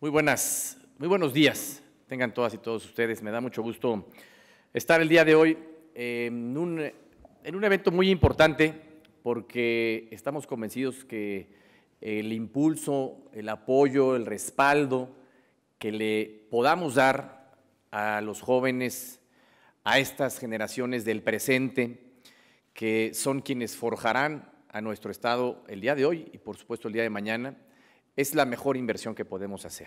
Muy buenas, muy buenos días. Tengan todas y todos ustedes. Me da mucho gusto estar el día de hoy en un, en un evento muy importante porque estamos convencidos que el impulso, el apoyo, el respaldo que le podamos dar a los jóvenes, a estas generaciones del presente, que son quienes forjarán a nuestro Estado el día de hoy y por supuesto el día de mañana, es la mejor inversión que podemos hacer.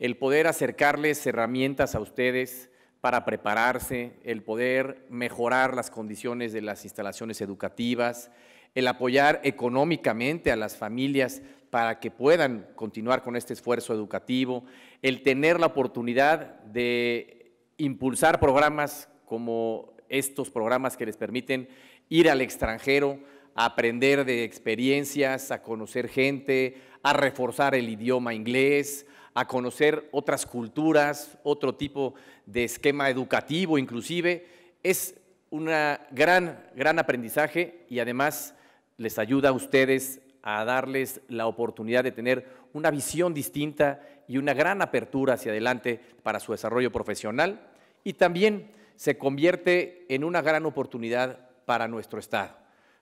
El poder acercarles herramientas a ustedes para prepararse, el poder mejorar las condiciones de las instalaciones educativas, el apoyar económicamente a las familias para que puedan continuar con este esfuerzo educativo, el tener la oportunidad de impulsar programas como estos programas que les permiten ir al extranjero, aprender de experiencias, a conocer gente, a reforzar el idioma inglés, a conocer otras culturas, otro tipo de esquema educativo inclusive. Es un gran, gran aprendizaje y además les ayuda a ustedes a darles la oportunidad de tener una visión distinta y una gran apertura hacia adelante para su desarrollo profesional y también se convierte en una gran oportunidad para nuestro Estado,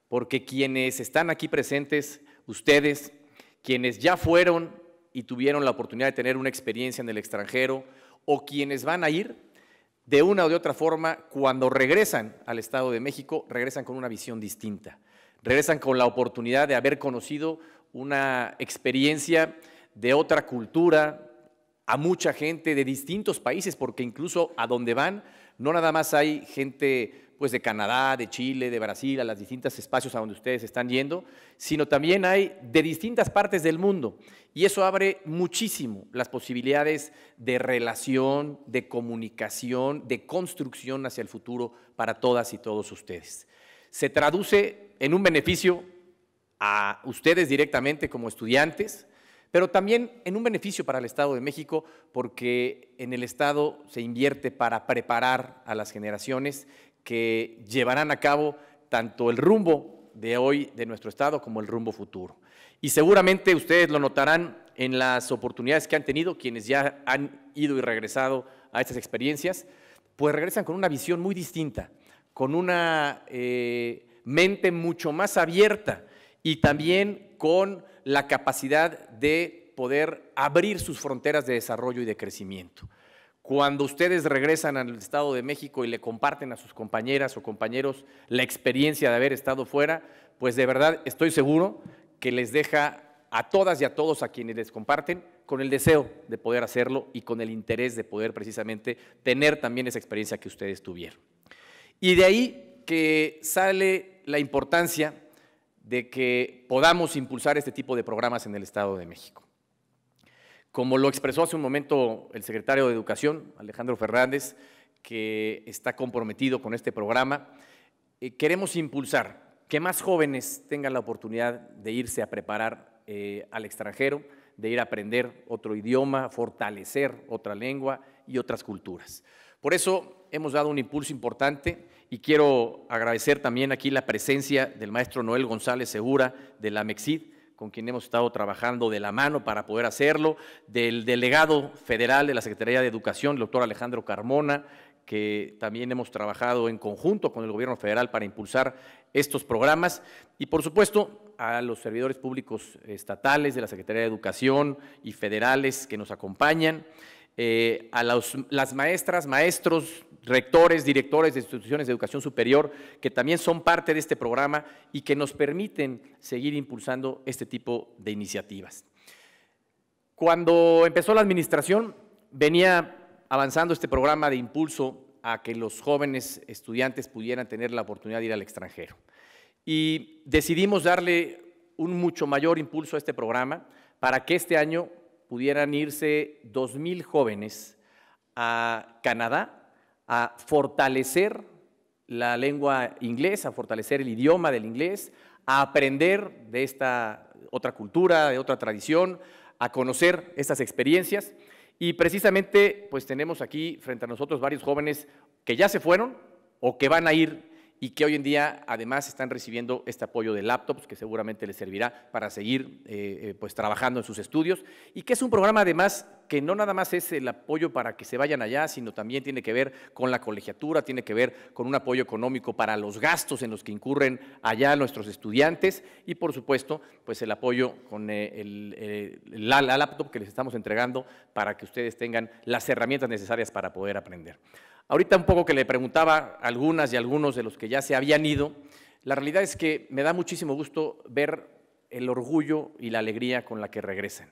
porque quienes están aquí presentes, ustedes, quienes ya fueron y tuvieron la oportunidad de tener una experiencia en el extranjero o quienes van a ir, de una o de otra forma, cuando regresan al Estado de México, regresan con una visión distinta, regresan con la oportunidad de haber conocido una experiencia de otra cultura, a mucha gente de distintos países, porque incluso a donde van, no nada más hay gente pues de Canadá, de Chile, de Brasil, a los distintos espacios a donde ustedes están yendo, sino también hay de distintas partes del mundo. Y eso abre muchísimo las posibilidades de relación, de comunicación, de construcción hacia el futuro para todas y todos ustedes. Se traduce en un beneficio a ustedes directamente como estudiantes, pero también en un beneficio para el Estado de México, porque en el Estado se invierte para preparar a las generaciones que llevarán a cabo tanto el rumbo de hoy de nuestro Estado como el rumbo futuro. Y seguramente ustedes lo notarán en las oportunidades que han tenido, quienes ya han ido y regresado a estas experiencias, pues regresan con una visión muy distinta, con una eh, mente mucho más abierta y también con la capacidad de poder abrir sus fronteras de desarrollo y de crecimiento. Cuando ustedes regresan al Estado de México y le comparten a sus compañeras o compañeros la experiencia de haber estado fuera, pues de verdad estoy seguro que les deja a todas y a todos a quienes les comparten con el deseo de poder hacerlo y con el interés de poder precisamente tener también esa experiencia que ustedes tuvieron. Y de ahí que sale la importancia de que podamos impulsar este tipo de programas en el Estado de México. Como lo expresó hace un momento el secretario de Educación, Alejandro Fernández, que está comprometido con este programa, eh, queremos impulsar que más jóvenes tengan la oportunidad de irse a preparar eh, al extranjero, de ir a aprender otro idioma, fortalecer otra lengua y otras culturas. Por eso hemos dado un impulso importante y quiero agradecer también aquí la presencia del maestro Noel González Segura de la MEXID, con quien hemos estado trabajando de la mano para poder hacerlo, del delegado federal de la Secretaría de Educación, el doctor Alejandro Carmona, que también hemos trabajado en conjunto con el gobierno federal para impulsar estos programas y por supuesto a los servidores públicos estatales de la Secretaría de Educación y federales que nos acompañan. Eh, a las maestras, maestros, rectores, directores de instituciones de educación superior, que también son parte de este programa y que nos permiten seguir impulsando este tipo de iniciativas. Cuando empezó la administración, venía avanzando este programa de impulso a que los jóvenes estudiantes pudieran tener la oportunidad de ir al extranjero. Y decidimos darle un mucho mayor impulso a este programa para que este año pudieran irse 2.000 jóvenes a Canadá a fortalecer la lengua inglesa, a fortalecer el idioma del inglés, a aprender de esta otra cultura, de otra tradición, a conocer estas experiencias. Y precisamente, pues tenemos aquí frente a nosotros varios jóvenes que ya se fueron o que van a ir y que hoy en día además están recibiendo este apoyo de laptops que seguramente les servirá para seguir eh, eh, pues trabajando en sus estudios y que es un programa además que no nada más es el apoyo para que se vayan allá, sino también tiene que ver con la colegiatura, tiene que ver con un apoyo económico para los gastos en los que incurren allá nuestros estudiantes y por supuesto pues el apoyo con eh, la laptop que les estamos entregando para que ustedes tengan las herramientas necesarias para poder aprender. Ahorita un poco que le preguntaba a algunas y algunos de los que ya se habían ido, la realidad es que me da muchísimo gusto ver el orgullo y la alegría con la que regresan.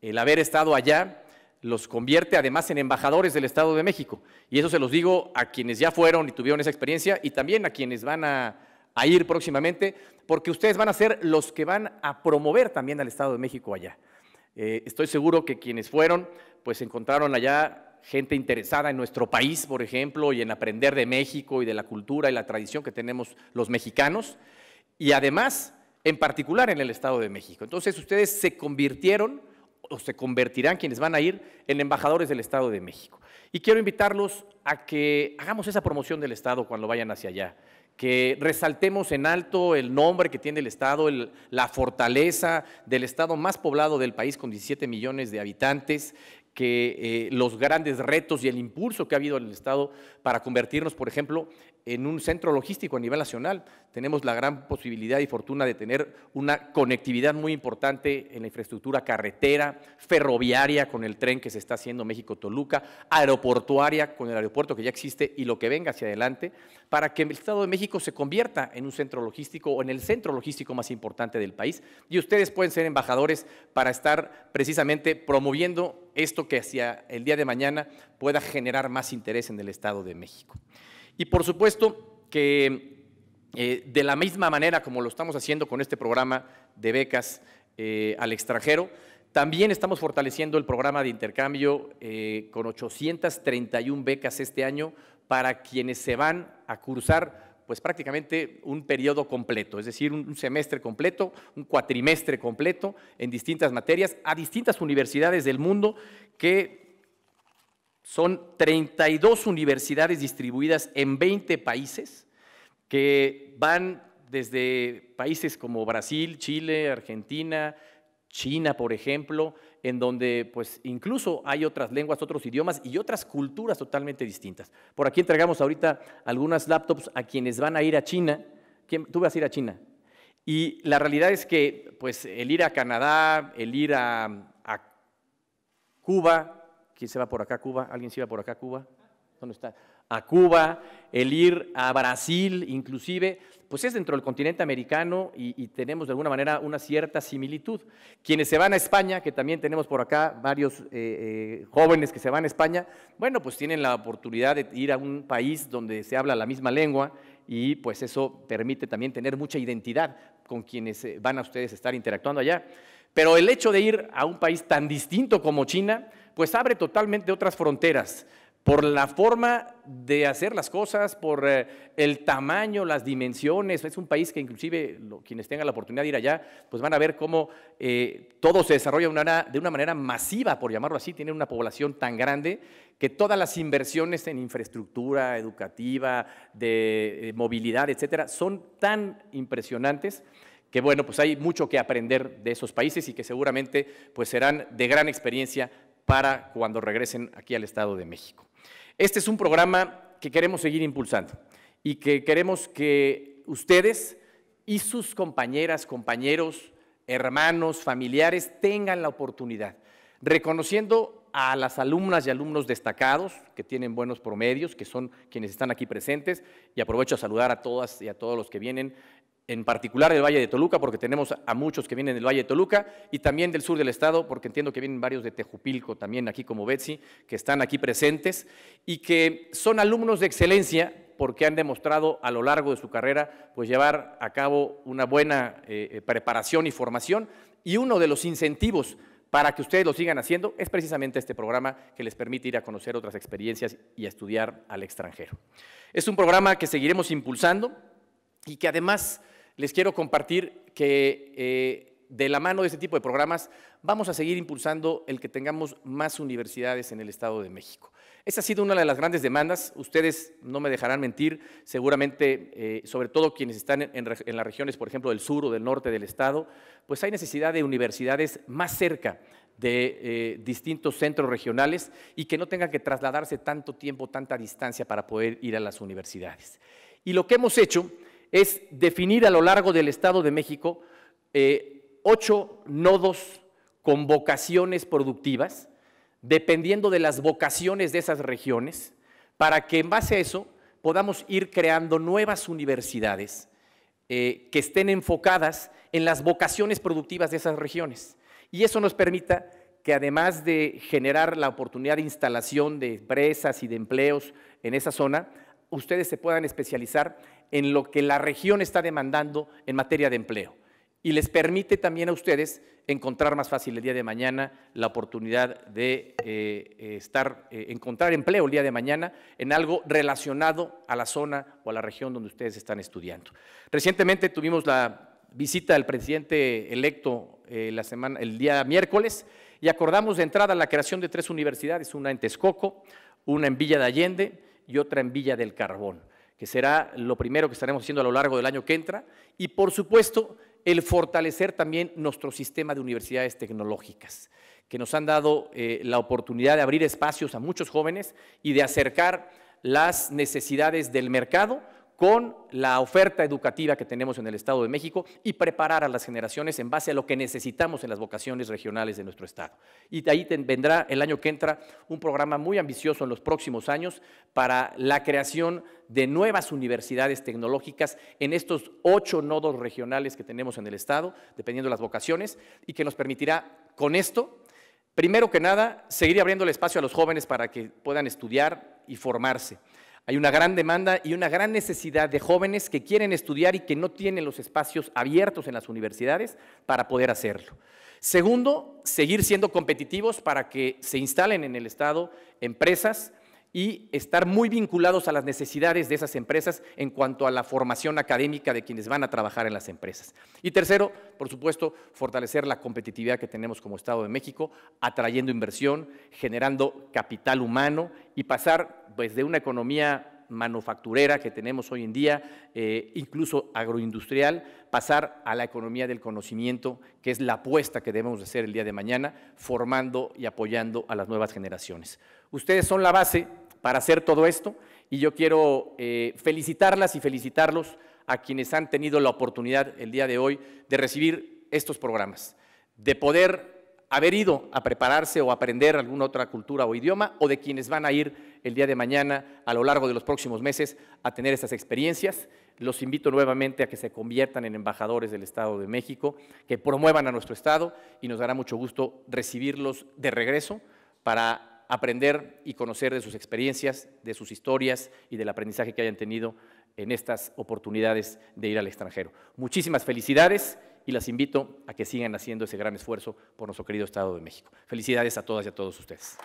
El haber estado allá los convierte además en embajadores del Estado de México. Y eso se los digo a quienes ya fueron y tuvieron esa experiencia y también a quienes van a, ir próximamente, porque ustedes van a ser los que van a promover también al Estado de México allá. Eh, estoy seguro que quienes fueron, pues encontraron allá gente interesada en nuestro país, por ejemplo, y en aprender de México y de la cultura y la tradición que tenemos los mexicanos, y además, en particular, en el Estado de México. Entonces, ustedes se convirtieron o se convertirán quienes van a ir en embajadores del Estado de México. Y quiero invitarlos a que hagamos esa promoción del Estado cuando vayan hacia allá que resaltemos en alto el nombre que tiene el Estado, la fortaleza del Estado más poblado del país con 17 millones de habitantes, que eh, los grandes retos y el impulso que ha habido en el Estado para convertirnos, por ejemplo, en un centro logístico a nivel nacional. Tenemos la gran posibilidad y fortuna de tener una conectividad muy importante en la infraestructura carretera, ferroviaria con el tren que se está haciendo México-Toluca, aeroportuaria con el aeropuerto que ya existe y lo que venga hacia adelante, para que el Estado de México se convierta en un centro logístico o en el centro logístico más importante del país. Y ustedes pueden ser embajadores para estar precisamente promoviendo esto que hacia el día de mañana pueda generar más interés en el Estado de México. Y por supuesto que eh, de la misma manera como lo estamos haciendo con este programa de becas eh, al extranjero, también estamos fortaleciendo el programa de intercambio eh, con 831 becas este año para quienes se van a cursar pues prácticamente un periodo completo, es decir, un semestre completo, un cuatrimestre completo en distintas materias a distintas universidades del mundo que son 32 universidades distribuidas en 20 países que van desde países como Brasil, Chile, Argentina, China, por ejemplo, en donde pues, incluso hay otras lenguas, otros idiomas y otras culturas totalmente distintas. Por aquí entregamos ahorita algunas laptops a quienes van a ir a China. ¿Quién, ¿Tú vas a ir a China? Y la realidad es que pues el ir a Canadá, el ir a Cuba, ¿Quién se va por acá a Cuba? ¿Alguien se va por acá a Cuba? ¿Dónde está? A Cuba, el ir a Brasil, inclusive, pues es dentro del continente americano y, tenemos de alguna manera una cierta similitud. Quienes se van a España, que también tenemos por acá varios eh, eh, jóvenes que se van a España, bueno, pues tienen la oportunidad de ir a un país donde se habla la misma lengua y pues eso permite también tener mucha identidad con quienes eh, van a ustedes estar interactuando allá. Pero el hecho de ir a un país tan distinto como China, pues abre totalmente otras fronteras por la forma de hacer las cosas, por eh, el tamaño, las dimensiones. Es un país que inclusive quienes tengan la oportunidad de ir allá, pues van a ver cómo eh, todo se desarrolla de una manera masiva, por llamarlo así. tiene una población tan grande que todas las inversiones en infraestructura educativa, de eh, movilidad, etcétera, son tan impresionantes que bueno, pues hay mucho que aprender de esos países y que seguramente pues serán de gran experiencia para cuando regresen aquí al Estado de México. Este es un programa que queremos seguir impulsando y que queremos que ustedes y sus compañeras, compañeros, hermanos, familiares tengan la oportunidad, reconociendo a las alumnas y alumnos destacados que tienen buenos promedios, que son quienes están aquí presentes, y aprovecho a saludar a todas y a todos los que vienen en particular del Valle de Toluca, porque tenemos a muchos que vienen del Valle de Toluca y también del sur del estado, porque entiendo que vienen varios de Tejupilco también, aquí como Betsy, que están aquí presentes y que son alumnos de excelencia porque han demostrado a lo largo de su carrera pues llevar a cabo una buena eh, eh, preparación y formación y uno de los incentivos para que ustedes lo sigan haciendo es precisamente este programa que les permite ir a conocer otras experiencias y a estudiar al extranjero. Es un programa que seguiremos impulsando y que además les quiero compartir que eh, de la mano de este tipo de programas vamos a seguir impulsando el que tengamos más universidades en el Estado de México. Esa ha sido una de las grandes demandas. Ustedes no me dejarán mentir, seguramente, eh, sobre todo quienes están en, las regiones, por ejemplo, del sur o del norte del Estado, pues hay necesidad de universidades más cerca de eh, distintos centros regionales y que no tengan que trasladarse tanto tiempo, tanta distancia para poder ir a las universidades. Y lo que hemos hecho es definir a lo largo del Estado de México eh, ocho nodos con vocaciones productivas, dependiendo de las vocaciones de esas regiones, para que en base a eso podamos ir creando nuevas universidades eh, que estén enfocadas en las vocaciones productivas de esas regiones. Y eso nos permita que además de generar la oportunidad de instalación de empresas y de empleos en esa zona, ustedes se puedan especializar en lo que la región está demandando en materia de empleo y les permite también a ustedes encontrar más fácil el día de mañana la oportunidad de eh, eh, eh, encontrar empleo el día de mañana en algo relacionado a la zona o a la región donde ustedes están estudiando. Recientemente tuvimos la visita del presidente electo el día miércoles y acordamos de entrada la creación de tres universidades, una en Texcoco, una en Villa de Allende y otra en Villa del Carbón que será lo primero que estaremos haciendo a lo largo del año que entra, y por supuesto el fortalecer también nuestro sistema de universidades tecnológicas, que nos han dado eh, la oportunidad de abrir espacios a muchos jóvenes y de acercar las necesidades del mercado con la oferta educativa que tenemos en el Estado de México y preparar a las generaciones en base a lo que necesitamos en las vocaciones regionales de nuestro Estado. Y de ahí vendrá el año que entra un programa muy ambicioso en los próximos años para la creación de nuevas universidades tecnológicas en estos ocho nodos regionales que tenemos en el Estado, dependiendo de las vocaciones, y que nos permitirá con esto, primero que nada, seguir abriendo el espacio a los jóvenes para que puedan estudiar y formarse. Hay una gran demanda y una gran necesidad de jóvenes que quieren estudiar y que no tienen los espacios abiertos en las universidades para poder hacerlo. Segundo, seguir siendo competitivos para que se instalen en el Estado empresas y estar muy vinculados a las necesidades de esas empresas en cuanto a la formación académica de quienes van a trabajar en las empresas. Y tercero, por supuesto, fortalecer la competitividad que tenemos como Estado de México, atrayendo inversión, generando capital humano y pasar desde pues, de una economía manufacturera que tenemos hoy en día, eh, incluso agroindustrial, pasar a la economía del conocimiento, que es la apuesta que debemos hacer el día de mañana, formando y apoyando a las nuevas generaciones. Ustedes son la base para hacer todo esto y yo quiero eh, felicitarlas y felicitarlos a quienes han tenido la oportunidad el día de hoy de recibir estos programas, de poder haber ido a prepararse o aprender alguna otra cultura o idioma, o de quienes van a ir el día de mañana a lo largo de los próximos meses a tener estas experiencias. Los invito nuevamente a que se conviertan en embajadores del Estado de México, que promuevan a nuestro Estado y nos dará mucho gusto recibirlos de regreso para aprender y conocer de sus experiencias, de sus historias y del aprendizaje que hayan tenido en estas oportunidades de ir al extranjero. Muchísimas felicidades y las invito a que sigan haciendo ese gran esfuerzo por nuestro querido Estado de México. Felicidades a todas y a todos ustedes.